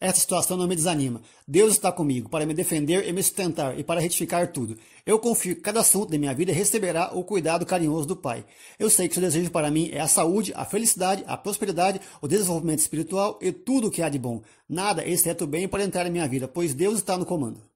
Essa situação não me desanima. Deus está comigo para me defender e me sustentar e para retificar tudo. Eu confio que cada assunto da minha vida receberá o cuidado carinhoso do Pai. Eu sei que seu desejo para mim é a saúde, a felicidade, a prosperidade, o desenvolvimento espiritual e tudo o que há de bom. Nada exceto o bem para entrar em minha vida, pois Deus está no comando.